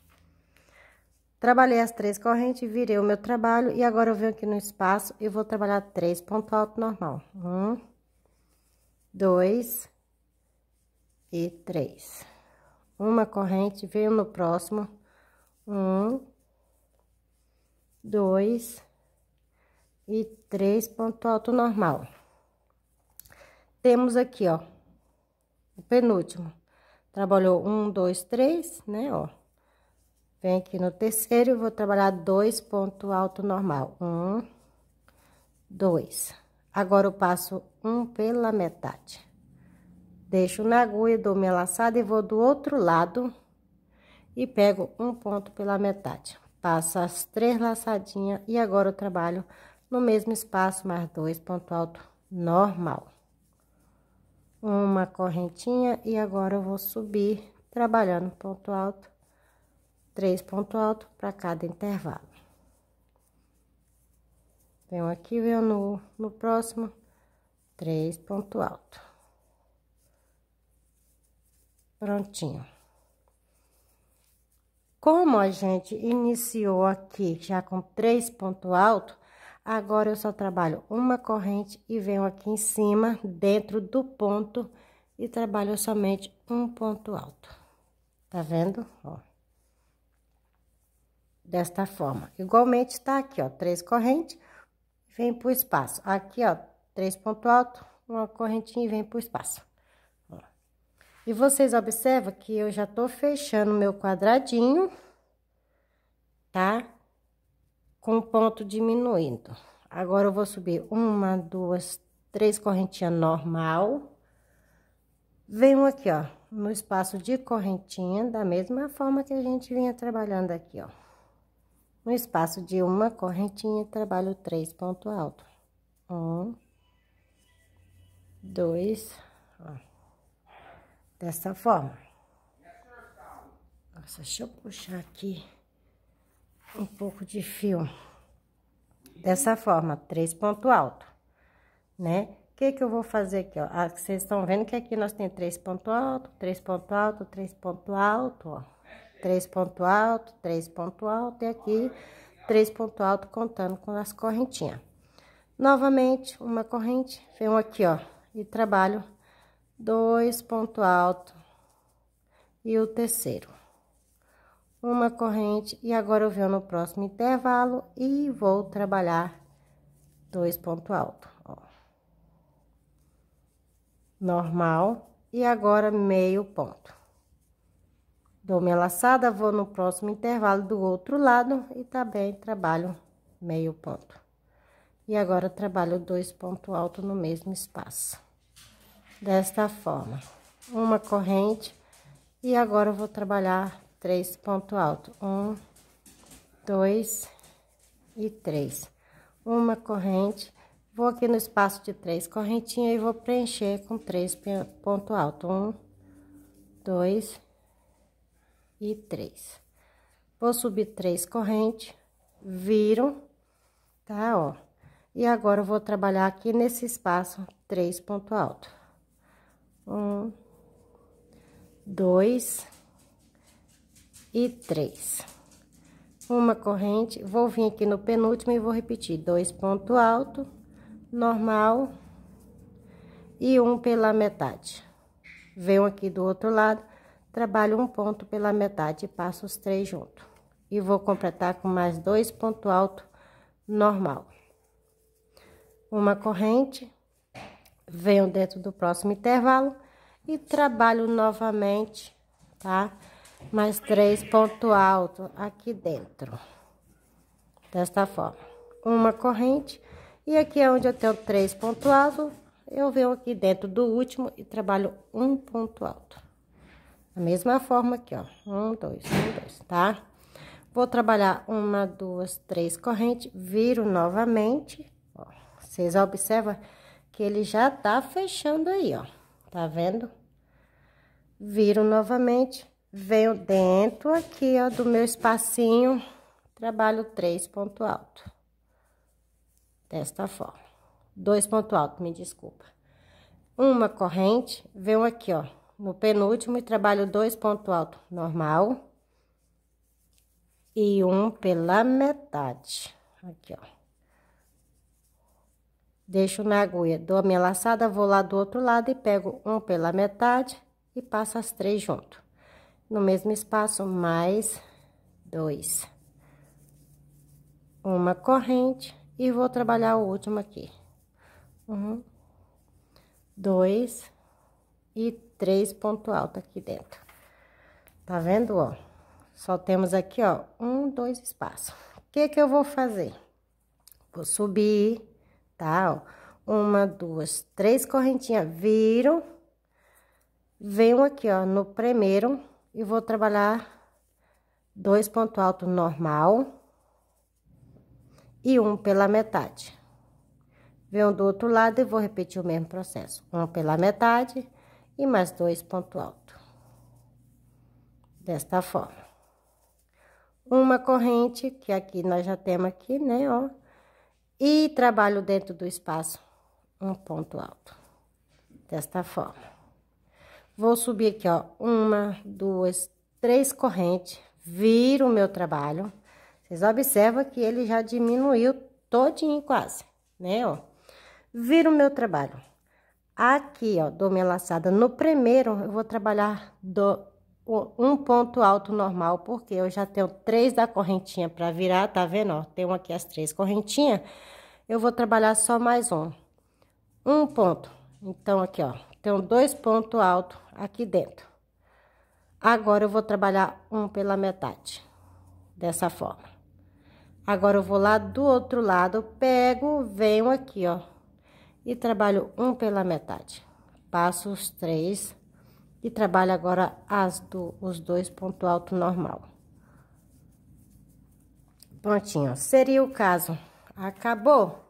Trabalhei as três correntes, virei o meu trabalho e agora eu venho aqui no espaço e vou trabalhar três ponto alto normal. Um, dois e três. Uma corrente, venho no próximo. Um, dois e três ponto alto normal. Temos aqui, ó, o penúltimo. Trabalhou um, dois, três, né, ó. Vem aqui no terceiro e vou trabalhar dois ponto alto normal. Um, dois. Agora, eu passo um pela metade. Deixo na agulha, dou minha laçada e vou do outro lado e pego um ponto pela metade. Passo as três laçadinhas e agora eu trabalho no mesmo espaço, mais dois ponto alto normal. Uma correntinha e agora eu vou subir trabalhando ponto alto três pontos altos para cada intervalo. Venho aqui, venho no, no próximo, três pontos altos. Prontinho. Como a gente iniciou aqui já com três pontos altos, agora eu só trabalho uma corrente e venho aqui em cima, dentro do ponto, e trabalho somente um ponto alto. Tá vendo? Ó desta forma. Igualmente, está aqui, ó, três correntes, vem para o espaço. Aqui, ó, três ponto alto, uma correntinha e vem para o espaço. Ó. E vocês observam que eu já tô fechando meu quadradinho, tá? Com ponto diminuindo. Agora, eu vou subir uma, duas, três correntinhas normal. Venho aqui, ó, no espaço de correntinha, da mesma forma que a gente vinha trabalhando aqui, ó. No espaço de uma correntinha, trabalho três ponto alto. Um, dois, ó. dessa forma. Nossa, deixa eu puxar aqui um pouco de fio. Dessa forma, três ponto alto, né? O que que eu vou fazer aqui, ó? Ah, vocês estão vendo que aqui nós tem três ponto alto, três ponto alto, três ponto alto, ó. Três ponto alto, três ponto alto e aqui três ponto alto contando com as correntinhas. Novamente, uma corrente, venho aqui, ó, e trabalho dois ponto alto e o terceiro. Uma corrente e agora eu venho no próximo intervalo e vou trabalhar dois ponto alto, ó. Normal e agora meio ponto. Dou minha laçada, vou no próximo intervalo do outro lado e também trabalho meio ponto. E agora, trabalho dois pontos altos no mesmo espaço. Desta forma. Uma corrente. E agora, vou trabalhar três pontos altos. Um, dois e três. Uma corrente. Vou aqui no espaço de três correntinhas e vou preencher com três pontos altos. Um, dois e três. Vou subir três correntes, viram, tá, ó. E agora eu vou trabalhar aqui nesse espaço três ponto alto. Um, dois e três. Uma corrente, vou vir aqui no penúltimo e vou repetir dois ponto alto, normal e um pela metade. Venho aqui do outro lado Trabalho um ponto pela metade e passo os três junto. E vou completar com mais dois ponto alto normal. Uma corrente, venho dentro do próximo intervalo e trabalho novamente, tá? Mais três ponto alto aqui dentro. Desta forma. Uma corrente e aqui é onde eu tenho três ponto alto, eu venho aqui dentro do último e trabalho um ponto alto. Da mesma forma aqui, ó. Um, dois, um, dois, tá? Vou trabalhar uma, duas, três correntes, viro novamente, ó. Vocês observam que ele já tá fechando aí, ó. Tá vendo? Viro novamente, venho dentro aqui, ó, do meu espacinho, trabalho três ponto alto. Desta forma. Dois ponto alto, me desculpa. Uma corrente, venho aqui, ó no penúltimo e trabalho dois ponto alto normal e um pela metade. Aqui, ó. Deixo na agulha, dou a minha laçada, vou lá do outro lado e pego um pela metade e passo as três junto. No mesmo espaço, mais dois. Uma corrente e vou trabalhar o último aqui. Um, dois e três ponto alto aqui dentro. Tá vendo, ó? Só temos aqui, ó, um, dois espaços. O que que eu vou fazer? Vou subir, tá, ó. Uma, duas, três correntinhas, viram. Venho aqui, ó, no primeiro e vou trabalhar dois ponto alto normal e um pela metade. Venho do outro lado e vou repetir o mesmo processo. Um pela metade, e mais dois ponto alto. Desta forma. Uma corrente, que aqui nós já temos aqui, né, ó. E trabalho dentro do espaço um ponto alto. Desta forma. Vou subir aqui, ó, uma, duas, três correntes, viro o meu trabalho. Vocês observam que ele já diminuiu todinho quase, né, ó. Viro o meu trabalho Aqui, ó, dou minha laçada no primeiro, eu vou trabalhar do, um ponto alto normal, porque eu já tenho três da correntinha para virar, tá vendo? Ó, tenho aqui as três correntinhas, eu vou trabalhar só mais um. Um ponto. Então, aqui, ó, tenho dois pontos altos aqui dentro. Agora, eu vou trabalhar um pela metade, dessa forma. Agora, eu vou lá do outro lado, pego, venho aqui, ó, e trabalho um pela metade. Passo os três e trabalho agora as do, os dois ponto alto normal. Prontinho, seria o caso. Acabou?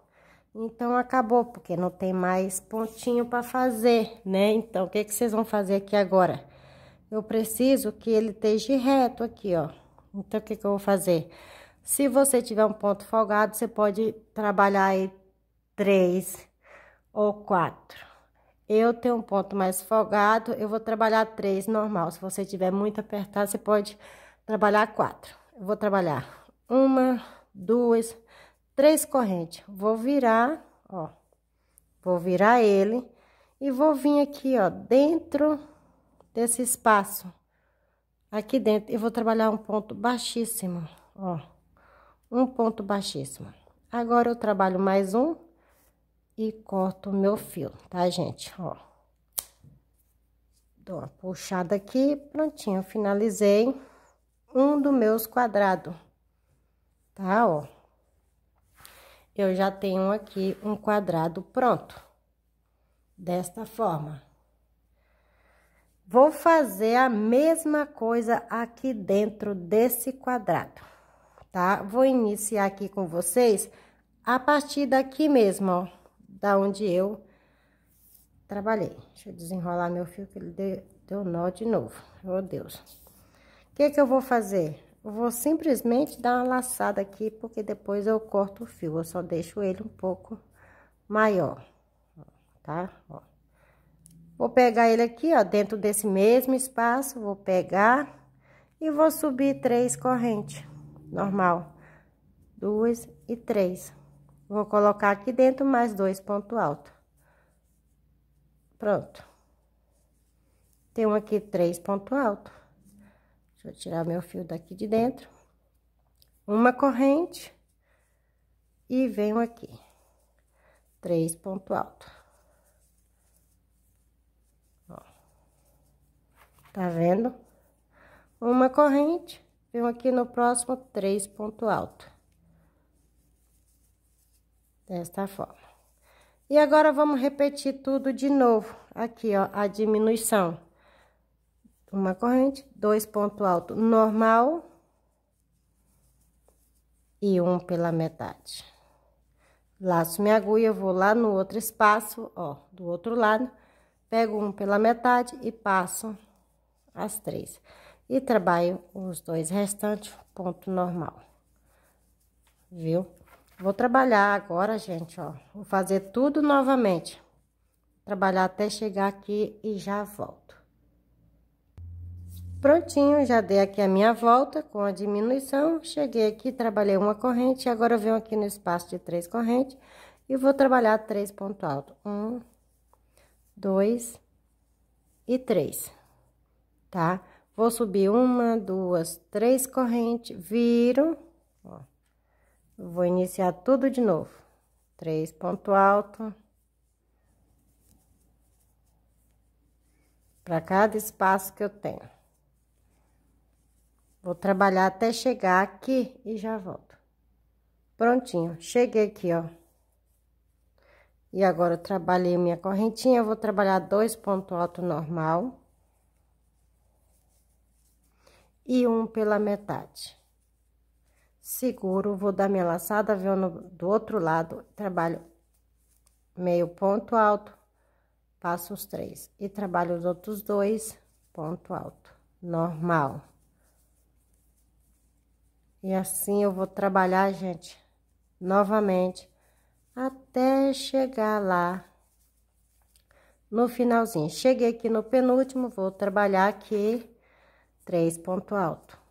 Então, acabou, porque não tem mais pontinho para fazer, né? Então, o que, que vocês vão fazer aqui agora? Eu preciso que ele esteja reto aqui, ó. Então, o que, que eu vou fazer? Se você tiver um ponto folgado, você pode trabalhar aí três ou quatro. Eu tenho um ponto mais folgado, eu vou trabalhar três normal. Se você tiver muito apertado, você pode trabalhar quatro. Eu vou trabalhar uma, duas, três correntes. Vou virar, ó, vou virar ele e vou vir aqui, ó, dentro desse espaço. Aqui dentro, eu vou trabalhar um ponto baixíssimo, ó, um ponto baixíssimo. Agora eu trabalho mais um e corto o meu fio, tá, gente? Ó. Dou uma puxada aqui, prontinho, finalizei um dos meus quadrados, tá, ó. Eu já tenho aqui um quadrado pronto, desta forma. Vou fazer a mesma coisa aqui dentro desse quadrado, tá? Vou iniciar aqui com vocês a partir daqui mesmo, ó da onde eu trabalhei. Deixa eu desenrolar meu fio que ele deu, deu nó de novo. Meu oh, Deus. O que que eu vou fazer? Eu vou simplesmente dar uma laçada aqui, porque depois eu corto o fio. Eu só deixo ele um pouco maior, tá? Ó. Vou pegar ele aqui, ó, dentro desse mesmo espaço, vou pegar e vou subir três correntes, normal. Duas e três. Vou colocar aqui dentro mais dois ponto alto. Pronto. Tem um aqui três ponto alto. Deixa eu tirar meu fio daqui de dentro. Uma corrente. E venho aqui. Três ponto alto. Ó. Tá vendo? Uma corrente. Venho aqui no próximo três ponto alto desta forma. E agora vamos repetir tudo de novo, aqui ó, a diminuição. Uma corrente, dois ponto alto normal e um pela metade. Laço minha agulha, vou lá no outro espaço, ó, do outro lado, pego um pela metade e passo as três. E trabalho os dois restantes, ponto normal. Viu? Vou trabalhar agora, gente, ó. Vou fazer tudo novamente. Trabalhar até chegar aqui e já volto. Prontinho, já dei aqui a minha volta com a diminuição. Cheguei aqui, trabalhei uma corrente. Agora eu venho aqui no espaço de três correntes. E vou trabalhar três pontos altos. Um, dois e três. Tá? Vou subir uma, duas, três correntes. Viro. Vou iniciar tudo de novo. Três ponto alto. Para cada espaço que eu tenho. Vou trabalhar até chegar aqui e já volto. Prontinho, cheguei aqui, ó. E agora eu trabalhei minha correntinha, vou trabalhar dois ponto alto normal. E um pela metade seguro, vou dar minha laçada no, do outro lado, trabalho meio ponto alto, passo os três e trabalho os outros dois, ponto alto, normal. E assim eu vou trabalhar, gente, novamente, até chegar lá no finalzinho. Cheguei aqui no penúltimo, vou trabalhar aqui três ponto alto.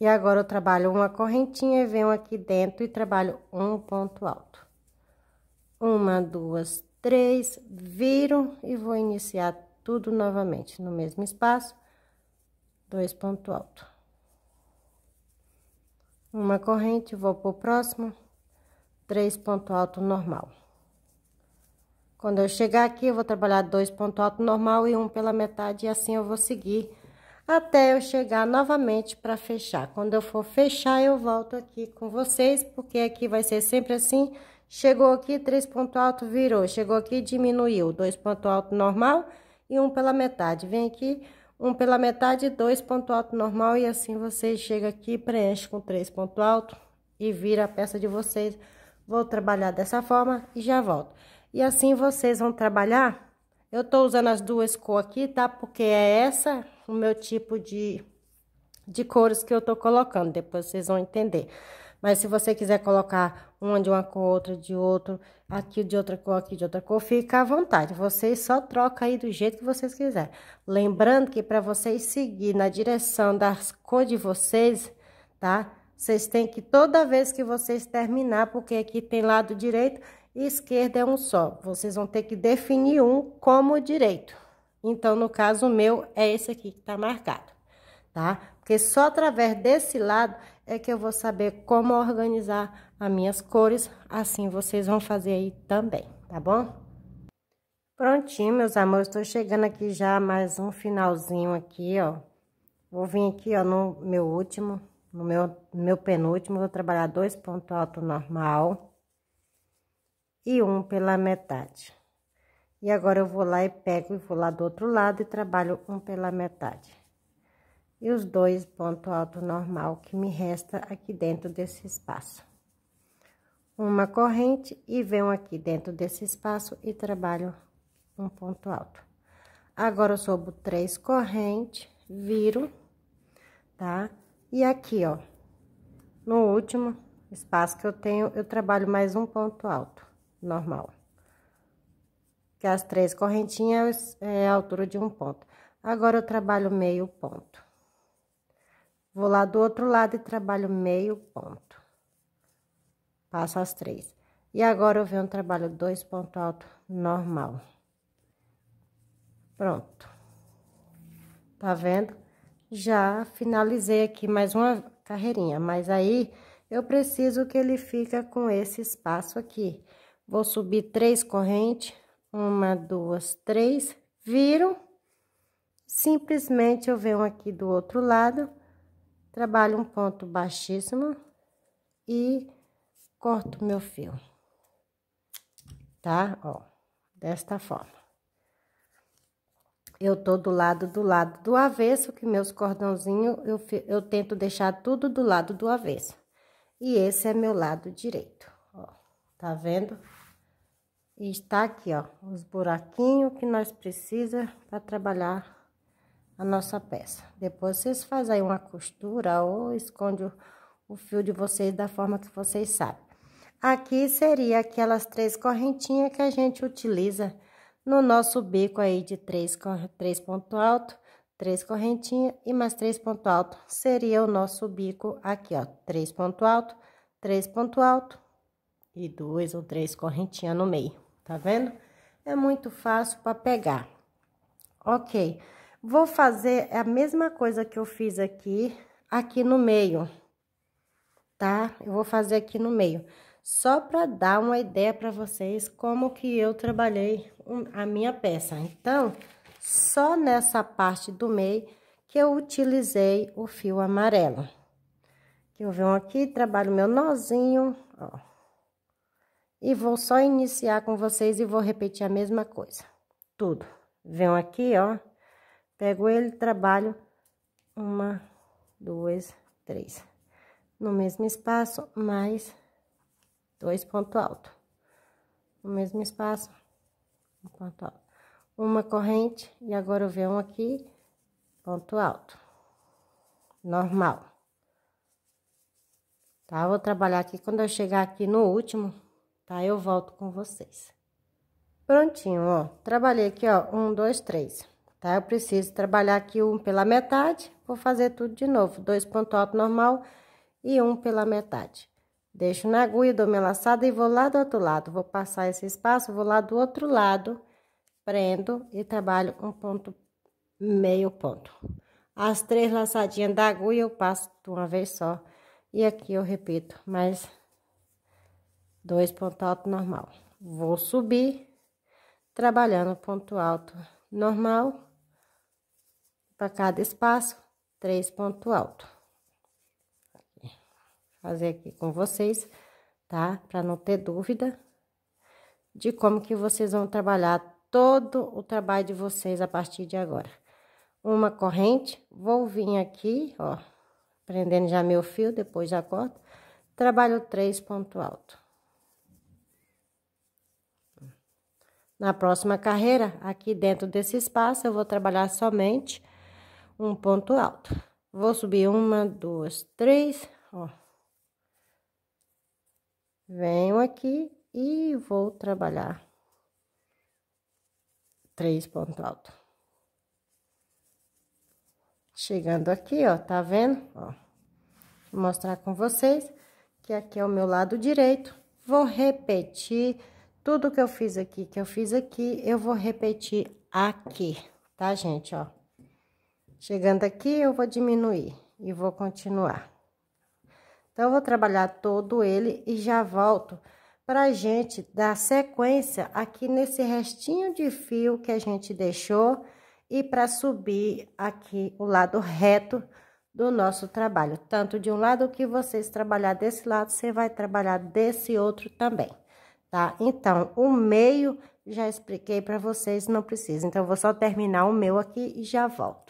E agora eu trabalho uma correntinha, venho aqui dentro e trabalho um ponto alto. Uma, duas, três, viro e vou iniciar tudo novamente no mesmo espaço. Dois ponto alto. Uma corrente, vou pro próximo. Três ponto alto normal. Quando eu chegar aqui, eu vou trabalhar dois ponto alto normal e um pela metade e assim eu vou seguir até eu chegar novamente para fechar. Quando eu for fechar, eu volto aqui com vocês, porque aqui vai ser sempre assim. Chegou aqui, três ponto alto, virou. Chegou aqui, diminuiu. Dois ponto alto normal e um pela metade. Vem aqui, um pela metade, dois ponto alto normal. E assim você chega aqui, preenche com três ponto alto e vira a peça de vocês. Vou trabalhar dessa forma e já volto. E assim vocês vão trabalhar. Eu tô usando as duas cores aqui, tá? Porque é essa o meu tipo de, de cores que eu tô colocando, depois vocês vão entender. Mas se você quiser colocar uma de uma cor, outra de outro, aqui de outra cor, aqui de outra cor, fica à vontade. Vocês só trocam aí do jeito que vocês quiserem. Lembrando que para vocês seguir na direção das cores de vocês, tá? Vocês têm que, toda vez que vocês terminar, porque aqui tem lado direito e esquerdo é um só. Vocês vão ter que definir um como direito. Então, no caso, o meu é esse aqui que tá marcado, tá? Porque só através desse lado é que eu vou saber como organizar as minhas cores. Assim, vocês vão fazer aí também, tá bom? Prontinho, meus amores, estou chegando aqui já mais um finalzinho aqui, ó. Vou vir aqui, ó, no meu último, no meu, meu penúltimo, vou trabalhar dois pontos altos normal e um pela metade. E agora eu vou lá e pego e vou lá do outro lado e trabalho um pela metade. E os dois ponto alto normal que me resta aqui dentro desse espaço. Uma corrente e venho aqui dentro desse espaço e trabalho um ponto alto. Agora eu subo três correntes, viro, tá? E aqui, ó, no último espaço que eu tenho, eu trabalho mais um ponto alto normal que as três correntinhas é a altura de um ponto. Agora, eu trabalho meio ponto. Vou lá do outro lado e trabalho meio ponto. Passo as três. E agora, eu venho trabalho dois pontos alto normal. Pronto. Tá vendo? Já finalizei aqui mais uma carreirinha, mas aí eu preciso que ele fica com esse espaço aqui. Vou subir três correntes uma, duas, três, viro Simplesmente eu venho aqui do outro lado, trabalho um ponto baixíssimo e corto meu fio. Tá? Ó, desta forma. Eu tô do lado do lado do avesso, que meus cordãozinhos eu, eu tento deixar tudo do lado do avesso. E esse é meu lado direito, ó, tá vendo? E está aqui, ó, os buraquinhos que nós precisa para trabalhar a nossa peça. Depois vocês fazem aí uma costura ou esconde o, o fio de vocês da forma que vocês sabem. Aqui seria aquelas três correntinhas que a gente utiliza no nosso bico aí de três, três ponto alto, três correntinhas e mais três ponto alto. Seria o nosso bico aqui, ó, três ponto alto, três ponto alto e duas ou três correntinhas no meio tá vendo? É muito fácil para pegar. Ok, vou fazer a mesma coisa que eu fiz aqui, aqui no meio, tá? Eu vou fazer aqui no meio, só para dar uma ideia para vocês como que eu trabalhei a minha peça. Então, só nessa parte do meio que eu utilizei o fio amarelo. Que eu venho aqui, trabalho meu nozinho, ó e vou só iniciar com vocês e vou repetir a mesma coisa. Tudo. Venho aqui, ó, pego ele, trabalho uma, duas, três. No mesmo espaço, mais dois ponto alto. No mesmo espaço, um ponto alto. Uma corrente e agora eu venho aqui, ponto alto. Normal. Tá? Vou trabalhar aqui, quando eu chegar aqui no último, tá? Eu volto com vocês. Prontinho, ó. Trabalhei aqui, ó, um, dois, três, tá? Eu preciso trabalhar aqui um pela metade, vou fazer tudo de novo. Dois ponto alto normal e um pela metade. Deixo na agulha, dou minha laçada e vou lá do outro lado. Vou passar esse espaço, vou lá do outro lado, prendo e trabalho um ponto, meio ponto. As três laçadinhas da agulha eu passo de uma vez só. E aqui eu repito, mas dois ponto alto normal. Vou subir, trabalhando ponto alto normal, para cada espaço, três ponto alto. Fazer aqui com vocês, tá? Para não ter dúvida de como que vocês vão trabalhar todo o trabalho de vocês a partir de agora. Uma corrente, vou vir aqui, ó, prendendo já meu fio, depois já corto, trabalho três ponto alto. Na próxima carreira, aqui dentro desse espaço, eu vou trabalhar somente um ponto alto. Vou subir uma, duas, três, ó. Venho aqui e vou trabalhar três pontos altos. Chegando aqui, ó, tá vendo? Ó, vou mostrar com vocês que aqui é o meu lado direito. Vou repetir tudo que eu fiz aqui, que eu fiz aqui, eu vou repetir aqui, tá, gente? Ó, chegando aqui, eu vou diminuir e vou continuar. Então, eu vou trabalhar todo ele e já volto para gente dar sequência aqui nesse restinho de fio que a gente deixou e para subir aqui o lado reto do nosso trabalho. Tanto de um lado que vocês trabalhar desse lado, você vai trabalhar desse outro também tá? Então, o meio já expliquei para vocês, não precisa. Então, eu vou só terminar o meu aqui e já volto.